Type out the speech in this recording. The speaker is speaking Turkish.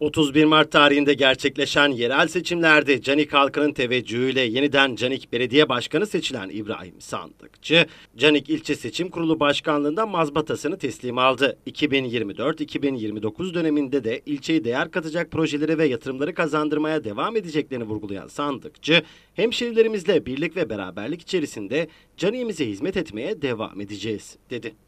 31 Mart tarihinde gerçekleşen yerel seçimlerde Canik halkının teveccühüyle yeniden Canik Belediye Başkanı seçilen İbrahim Sandıkçı, Canik İlçe Seçim Kurulu Başkanlığından mazbatasını teslim aldı. 2024-2029 döneminde de ilçeyi değer katacak projeleri ve yatırımları kazandırmaya devam edeceklerini vurgulayan Sandıkçı, hemşerilerimizle birlik ve beraberlik içerisinde Canik'imize hizmet etmeye devam edeceğiz, dedi.